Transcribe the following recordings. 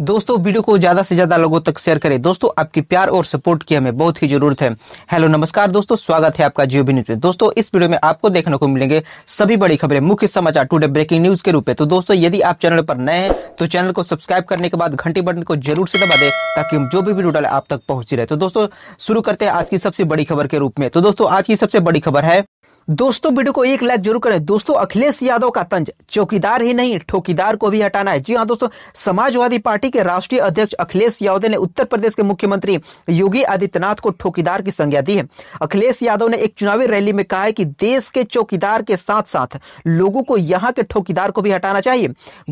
दोस्तों वीडियो को ज्यादा से ज्यादा लोगों तक शेयर करें दोस्तों आपकी प्यार और सपोर्ट की हमें बहुत ही जरूरत है हेलो नमस्कार दोस्तों स्वागत है आपका जियो न्यूज में दोस्तों इस वीडियो में आपको देखने को मिलेंगे सभी बड़ी खबरें मुख्य समाचार टुडे ब्रेकिंग न्यूज के रूप में तो दोस्तों यदि आप चैनल पर नए हैं तो चैनल को सब्सक्राइब करने के बाद घंटी बटन को जरूर से दबा दे ताकि हम जो भी वीडियो डाले आप तक पहुंची रहे तो दोस्तों शुरू करते हैं आज की सबसे बड़ी खबर के रूप में तो दोस्तों आज की सबसे बड़ी खबर है दोस्तों वीडियो को एक लाइक जरूर करें दोस्तों अखिलेश यादव का तंज चौकीदार ही नहीं ठोकीदार को भी हटाना है जी हाँ दोस्तों समाजवादी पार्टी के राष्ट्रीय अध्यक्ष अखिलेश यादव ने उत्तर प्रदेश के मुख्यमंत्री योगी आदित्यनाथ को ठोकीदार की संज्ञा दी है अखिलेश यादव ने एक चुनावी रैली में कहा है कि देश के चौकीदार के साथ साथ लोगों को यहाँ के ठोकीदार को भी हटाना चाहिए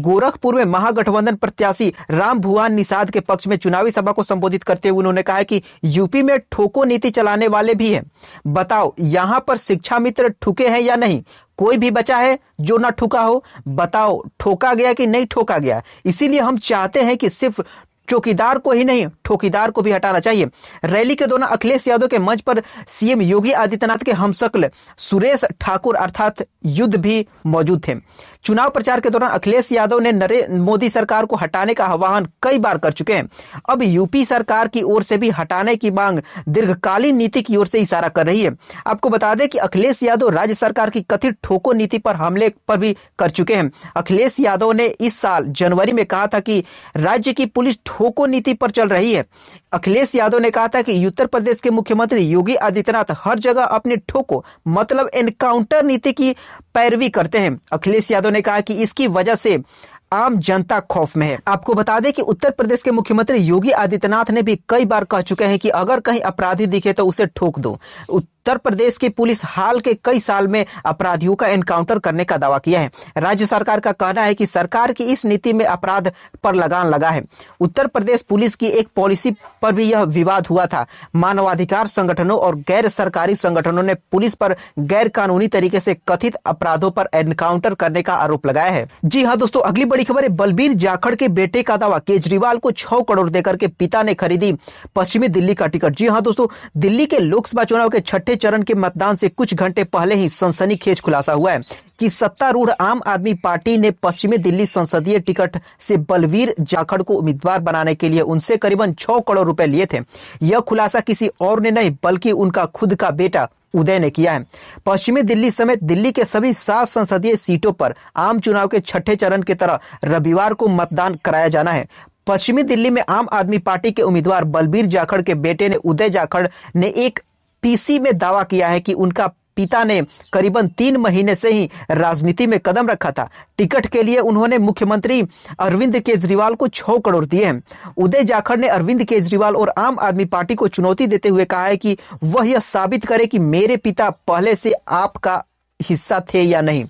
गोरखपुर में महागठबंधन प्रत्याशी राम भुआन निषाद के पक्ष में चुनावी सभा को संबोधित करते हुए उन्होंने कहा कि यूपी में ठोको नीति चलाने वाले भी है बताओ यहाँ पर शिक्षा मित्र दूसरे ठुके हैं या नहीं कोई भी बचा है जो ना ठुका हो बताओ ठोका गया कि नहीं ठोका गया इसीलिए हम चाहते हैं कि सिर्फ चौकीदार को ही नहीं ठोकीदार को भी हटाना चाहिए रैली के दौरान अखिलेश यादव के मंच पर सीएम योगी आदित्यनाथ के हमशक्ल सुरेश ठाकुर अर्थात युद्ध भी मौजूद थे चुनाव प्रचार के दौरान अखिलेश यादव ने नरेंद्र मोदी सरकार को हटाने का आह्वान कई बार कर चुके हैं अब यूपी सरकार की ओर से भी हटाने की मांग दीर्घकालीन नीति की ओर से इशारा कर रही है आपको बता दें कि अखिलेश यादव राज्य सरकार की कथित ठोको नीति पर हमले पर भी कर चुके हैं अखिलेश यादव ने इस साल जनवरी में कहा था कि राज्य की पुलिस ठोको नीति पर चल रही है अखिलेश यादव ने कहा था कि उत्तर प्रदेश के मुख्यमंत्री योगी आदित्यनाथ हर जगह अपने ठोको मतलब एनकाउंटर नीति की पैरवी करते हैं अखिलेश यादव ने कहा कि इसकी वजह से आम जनता खौफ में है आपको बता दें कि उत्तर प्रदेश के मुख्यमंत्री योगी आदित्यनाथ ने भी कई बार कह चुके हैं कि अगर कहीं अपराधी दिखे तो उसे ठोक दो उत्तर प्रदेश की पुलिस हाल के कई साल में अपराधियों का एनकाउंटर करने का दावा किया है राज्य सरकार का कहना है कि सरकार की इस नीति में अपराध पर लगान लगा है उत्तर प्रदेश पुलिस की एक पॉलिसी पर भी यह विवाद हुआ था मानवाधिकार संगठनों और गैर सरकारी संगठनों ने पुलिस पर गैर कानूनी तरीके से कथित अपराधों पर एनकाउंटर करने का आरोप लगाया है जी हाँ दोस्तों अगली बड़ी खबर है बलबीर जाखड़ के बेटे का दावा केजरीवाल को छह करोड़ देकर के पिता ने खरीदी पश्चिमी दिल्ली का टिकट जी हाँ दोस्तों दिल्ली के लोकसभा चुनाव के छठे चौथे चरण के मतदान से कुछ घंटे पहले ही सनसनीखेज खुलासा हुआ है कि सत्तारूढ़ आम आदमी पार्टी ने पश्चिमी दिल्ली संसदीय टिकट से बलवीर जाखड़ को उम्मीदवार बनाने के लिए उनसे करीबन छह करोड़ रुपए लिए थे यह खुलासा किसी और ने नहीं बल्कि उनका खुद का बेटा उदय ने किया है पश्चिमी दिल्ली समेत दिल्ली के सभी सात संसदीय सीटों पर आम चुनाव के छठे चरण की तरह रविवार को मतदान कराया जाना है पश्चिमी दिल्ली में आम आदमी पार्टी के उम्मीदवार बलबीर जाखड़ के बेटे ने उदय जाखड़ ने एक पीसी में दावा किया है कि उनका पिता ने करीबन तीन महीने से ही राजनीति में कदम रखा था टिकट के लिए उन्होंने मुख्यमंत्री अरविंद केजरीवाल को छह करोड़ दिए हैं उदय जाखड़ ने अरविंद केजरीवाल और आम आदमी पार्टी को चुनौती देते हुए कहा है कि वह यह साबित करे कि मेरे पिता पहले से आपका हिस्सा थे या नहीं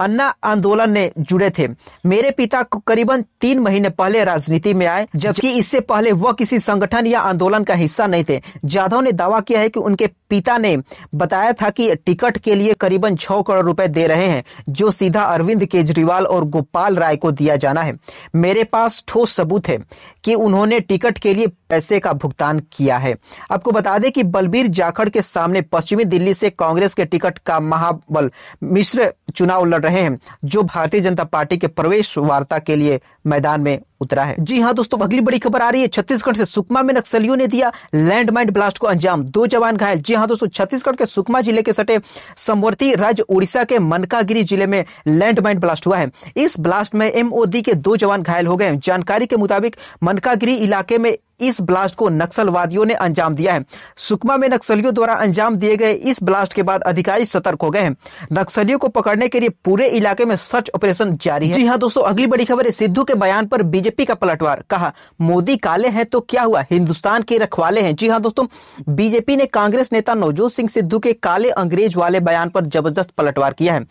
अन्ना आंदोलन ने जुड़े थे मेरे पिता करीबन तीन महीने पहले राजनीति में आए जबकि इससे पहले वह किसी संगठन या आंदोलन का हिस्सा नहीं थे जाधव ने दावा किया है कि उनके पिता ने बताया था कि टिकट के लिए करीबन छह करोड़ रुपए दे रहे हैं जो सीधा अरविंद केजरीवाल और गोपाल राय को दिया जाना है मेरे पास ठोस सबूत है कि उन्होंने टिकट के लिए पैसे का भुगतान किया है आपको बता दें कि बलबीर जाखड़ के सामने पश्चिमी दिल्ली से कांग्रेस के टिकट का महाबल मिश्र चुनाव लड़ रहे हैं जो भारतीय जनता पार्टी के प्रवेश वार्ता के लिए मैदान में उतरा है जी हाँ दोस्तों अगली बड़ी खबर आ रही है छत्तीसगढ़ से सुकमा में नक्सलियों ने दिया लैंडमाइन ब्लास्ट को अंजाम दो जवान घायल जी हाँ दोस्तों छत्तीसगढ़ के सुकमा जिले के सटे समवर्ती राज्य उड़ीसा के मनकागिरी जिले में लैंडमाइन ब्लास्ट हुआ है इस ब्लास्ट में एमओडी के दो जवान घायल हो गए जानकारी के मुताबिक मनकागिरी इलाके में इस ब्लास्ट को नक्सलवादियों ने अंजाम दिया है सुकमा में नक्सलियों द्वारा अंजाम दिए गए इस ब्लास्ट के बाद अधिकारी सतर्क हो गए हैं नक्सलियों को पकड़ने के लिए पूरे इलाके में सर्च ऑपरेशन जारी है जी हाँ दोस्तों अगली बड़ी खबर है सिद्धू के बयान पर बीजेपी बीजेपी का पलटवार कहा मोदी काले हैं तो क्या हुआ हिंदुस्तान के रखवाले हैं जी हाँ दोस्तों बीजेपी ने कांग्रेस नेता नवजोत सिंह सिद्धू के काले अंग्रेज वाले बयान पर जबरदस्त पलटवार किया है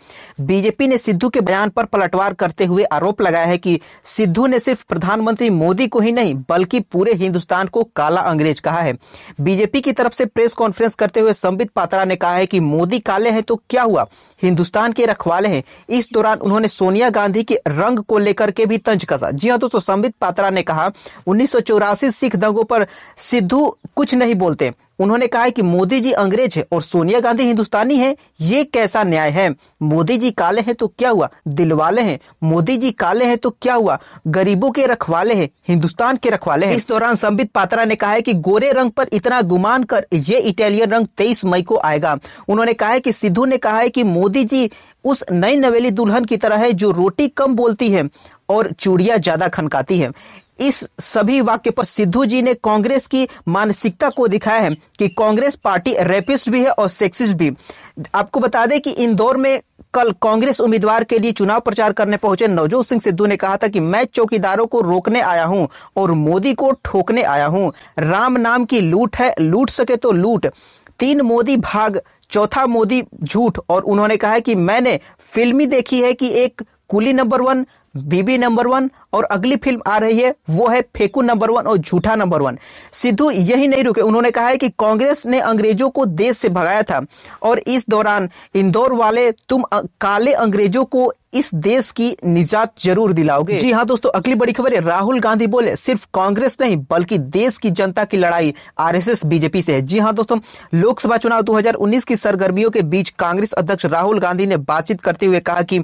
बीजेपी ने सिद्धू के बयान पर पलटवार करते हुए आरोप लगाया है कि सिद्धू ने सिर्फ प्रधानमंत्री मोदी को ही नहीं बल्कि पूरे हिंदुस्तान को काला अंग्रेज कहा है बीजेपी की तरफ से प्रेस कॉन्फ्रेंस करते हुए संबित पात्रा ने कहा है कि मोदी काले हैं तो क्या हुआ हिंदुस्तान के रखवाले हैं इस दौरान उन्होंने सोनिया गांधी के रंग को लेकर के भी तंज कसा जी हाँ दोस्तों संबित पात्रा ने कहा उन्नीस सिख दंगों पर सिद्धू कुछ नहीं बोलते उन्होंने कहा है कि मोदी जी अंग्रेज है और सोनिया गांधी हिंदुस्तानी है ये कैसा न्याय है मोदी जी काले हैं तो क्या हुआ दिलवाले हैं मोदी जी काले हैं तो क्या हुआ गरीबों के रखवाले हैं हिंदुस्तान के रखवाले हैं इस दौरान संबित पात्रा ने कहा है कि गोरे रंग पर इतना गुमान कर ये इटालियन रंग तेईस मई को आएगा उन्होंने कहा है कि सिद्धू ने कहा है कि मोदी जी उस नई नवेली दुल्हन की तरह है जो रोटी कम बोलती है और चूड़िया ज्यादा खनकाती है इस सभी वाक्य पर सिद्धू जी ने कांग्रेस की मानसिकता को दिखाया है कि कांग्रेस पार्टी रेपिस्ट भी है और सेक्सिस्ट भी आपको बता दें कि इंदौर में कल कांग्रेस उम्मीदवार के लिए चुनाव प्रचार करने पहुंचे नवजोत सिंह सिद्धू ने कहा था कि मैं चौकीदारों को रोकने आया हूं और मोदी को ठोकने आया हूं राम नाम की लूट है लूट सके तो लूट तीन मोदी भाग चौथा मोदी झूठ और उन्होंने कहा है कि मैंने फिल्मी देखी है कि एक कुली नंबर वन बीबी नंबर वन और अगली फिल्म आ रही है वो है फेकू नंबर वन और झूठा नंबर वन सिद्धू यही नहीं रुके उन्होंने कहा है कि कांग्रेस ने अंग्रेजों को देश से भगाया था और इस दौरान इंदौर वाले तुम काले अंग्रेजों को इस देश की निजात जरूर दिलाओगे जी हाँ दोस्तों अगली बड़ी खबर है राहुल गांधी बोले सिर्फ कांग्रेस नहीं बल्कि देश की जनता की लड़ाई आरएसएस बीजेपी से है जी हाँ दोस्तों लोकसभा चुनाव 2019 की सरगर्मियों के बीच कांग्रेस अध्यक्ष राहुल गांधी ने बातचीत करते हुए कहा कि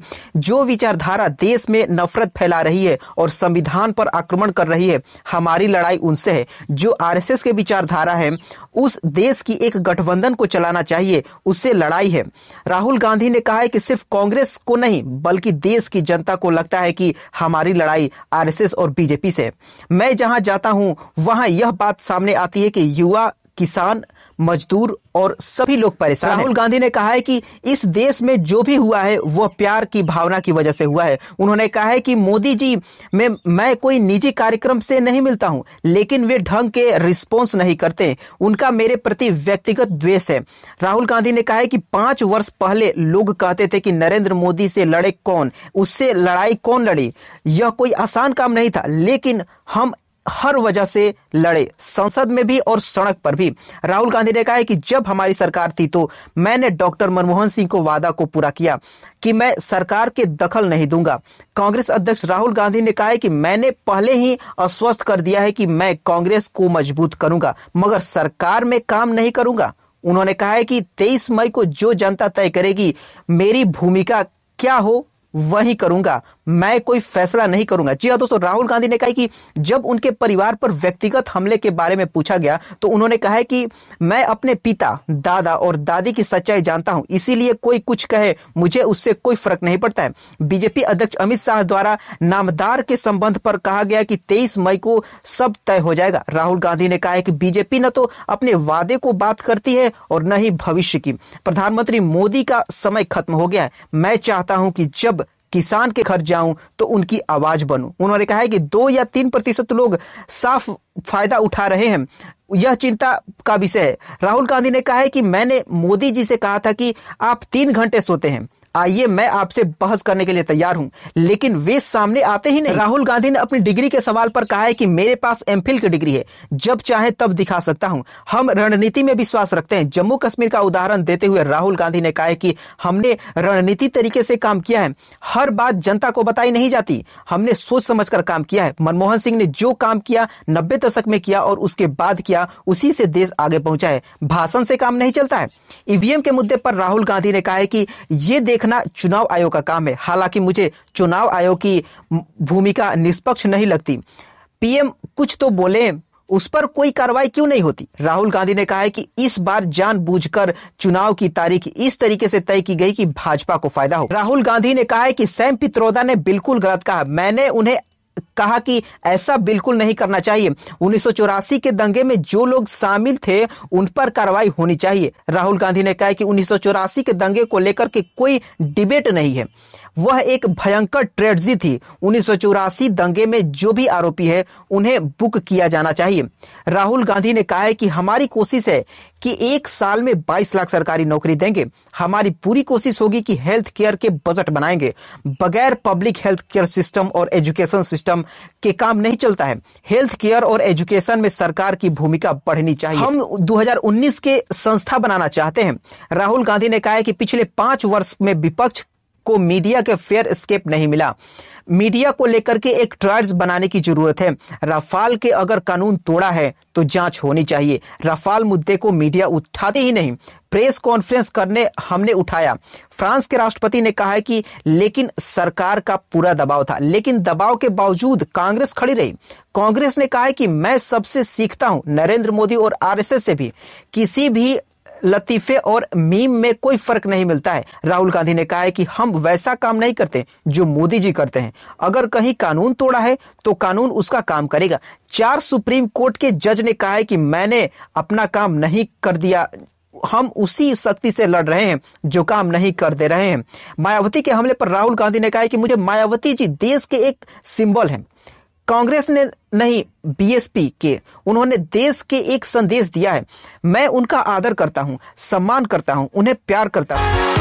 जो विचारधारा देश में नफरत फैला रही है और संविधान पर आक्रमण कर रही है हमारी लड़ाई उनसे है जो आरएसएस के विचारधारा है उस देश की एक गठबंधन को चलाना चाहिए उससे लड़ाई है राहुल गांधी ने कहा है कि सिर्फ कांग्रेस को नहीं बल्कि देश की जनता को लगता है कि हमारी लड़ाई आरएसएस और बीजेपी से मैं जहां जाता हूं वहां यह बात सामने आती है कि युवा किसान मजदूर और सभी लोग परेशान राहुल गांधी ने कहा है कि इस देश में जो भी हुआ है वह प्यार की भावना की वजह से हुआ है उन्होंने कहा है कि मोदी जी में मैं कोई निजी कार्यक्रम से नहीं मिलता हूं लेकिन वे ढंग के रिस्पॉन्स नहीं करते उनका मेरे प्रति व्यक्तिगत द्वेष है राहुल गांधी ने कहा है कि पांच वर्ष पहले लोग कहते थे कि नरेंद्र मोदी से लड़े कौन उससे लड़ाई कौन लड़ी यह कोई आसान काम नहीं था लेकिन हम हर वजह से लड़े संसद में भी और सड़क पर भी राहुल गांधी ने कहा है कि जब हमारी सरकार थी तो मैंने डॉक्टर मनमोहन सिंह को वादा को पूरा किया कि मैं सरकार के दखल नहीं दूंगा कांग्रेस अध्यक्ष राहुल गांधी ने कहा है कि मैंने पहले ही अस्वस्थ कर दिया है कि मैं कांग्रेस को मजबूत करूंगा मगर सरकार में काम नहीं करूंगा उन्होंने कहा है कि 23 मई को जो जनता तय करेगी मेरी भूमिका क्या हो वही करूंगा मैं कोई फैसला नहीं करूंगा जी हाँ दोस्तों राहुल गांधी ने कहा कि जब उनके परिवार पर व्यक्तिगत हमले के बारे में पूछा गया तो उन्होंने कहा है कि मैं अपने पिता दादा और दादी की सच्चाई जानता हूं इसीलिए कोई कुछ कहे मुझे उससे कोई फर्क नहीं पड़ता है बीजेपी अध्यक्ष अमित शाह द्वारा नामदार के संबंध पर कहा गया कि तेईस मई को सब तय हो जाएगा राहुल गांधी ने कहा है कि बीजेपी न तो अपने वादे को बात करती है और न ही भविष्य की प्रधानमंत्री मोदी का समय खत्म हो गया है मैं चाहता हूं कि जब किसान के घर जाऊं तो उनकी आवाज बनूं उन्होंने कहा है कि दो या तीन प्रतिशत लोग साफ फायदा उठा रहे हैं यह चिंता का विषय है राहुल गांधी ने कहा है कि मैंने मोदी जी से कहा था कि आप तीन घंटे सोते हैं आइए मैं आपसे बहस करने के लिए तैयार हूं लेकिन वे सामने आते ही नहीं राहुल गांधी ने अपनी डिग्री के सवाल पर कहा है कि मेरे पास एम की डिग्री है जब चाहे तब दिखा सकता हूं हम रणनीति में विश्वास रखते हैं जम्मू कश्मीर का उदाहरण देते हुए राहुल गांधी ने कहा है कि हमने रणनीति तरीके से काम किया है हर बात जनता को बताई नहीं जाती हमने सोच समझ कर काम किया है मनमोहन सिंह ने जो काम किया नब्बे दशक में किया और उसके बाद किया उसी से देश आगे पहुंचा है भाषण से काम नहीं चलता है ईवीएम के मुद्दे पर राहुल गांधी ने कहा है कि ये देख देखना चुनाव आयोग का काम है हालांकि मुझे चुनाव आयोग की भूमिका निष्पक्ष नहीं लगती पीएम कुछ तो बोले उस पर कोई कार्रवाई क्यों नहीं होती राहुल गांधी ने कहा है कि इस बार जानबूझकर चुनाव की तारीख इस तरीके से तय की गई कि भाजपा को फायदा हो राहुल गांधी ने कहा है कि सैम पित्रोदा ने बिल्कुल गलत कहा मैंने उन्हें कहा कि ऐसा बिल्कुल नहीं करना चाहिए उन्नीस के दंगे में जो लोग शामिल थे उन पर कार्रवाई होनी चाहिए राहुल गांधी ने कहा कि उन्नीस के दंगे को लेकर के कोई डिबेट नहीं है वह एक भयंकर ट्रेडजी थी उन्नीस दंगे में जो भी आरोपी है उन्हें बुक किया जाना चाहिए राहुल गांधी ने कहा है कि हमारी कोशिश है कि एक साल में 22 लाख सरकारी नौकरी देंगे हमारी पूरी कोशिश होगी कि हेल्थ केयर के बजट बनाएंगे बगैर पब्लिक हेल्थ केयर सिस्टम और एजुकेशन सिस्टम के काम नहीं चलता है हेल्थ केयर और एजुकेशन में सरकार की भूमिका बढ़नी चाहिए हम 2019 के संस्था बनाना चाहते हैं राहुल गांधी ने कहा है कि पिछले पांच वर्ष में विपक्ष को मीडिया के फेयर स्केप नहीं मिला मीडिया को लेकर के एक ट्रायल्स बनाने की जरूरत है रफाल के अगर कानून तोड़ा है तो जांच होनी चाहिए रफाल मुद्दे को मीडिया उठाते ही नहीं प्रेस कॉन्फ्रेंस करने हमने उठाया फ्रांस के राष्ट्रपति ने कहा है कि लेकिन सरकार का पूरा दबाव था लेकिन दबाव के बावजूद कांग्रेस खड़ी रही कांग्रेस ने कहा है कि मैं सबसे सीखता हूं नरेंद्र मोदी और आरएसएस से भी किसी भी लतीफे और मीम में कोई फर्क नहीं मिलता है राहुल गांधी ने कहा है कि हम वैसा काम नहीं करते जो मोदी जी करते हैं अगर कहीं कानून तोड़ा है तो कानून उसका काम करेगा चार सुप्रीम कोर्ट के जज ने कहा है कि मैंने अपना काम नहीं कर दिया हम उसी शक्ति से लड़ रहे हैं जो काम नहीं कर दे रहे हैं मायावती के हमले पर राहुल गांधी ने कहा है कि मुझे मायावती जी देश के एक सिंबल हैं कांग्रेस ने नहीं बीएसपी के उन्होंने देश के एक संदेश दिया है मैं उनका आदर करता हूं सम्मान करता हूं उन्हें प्यार करता हूं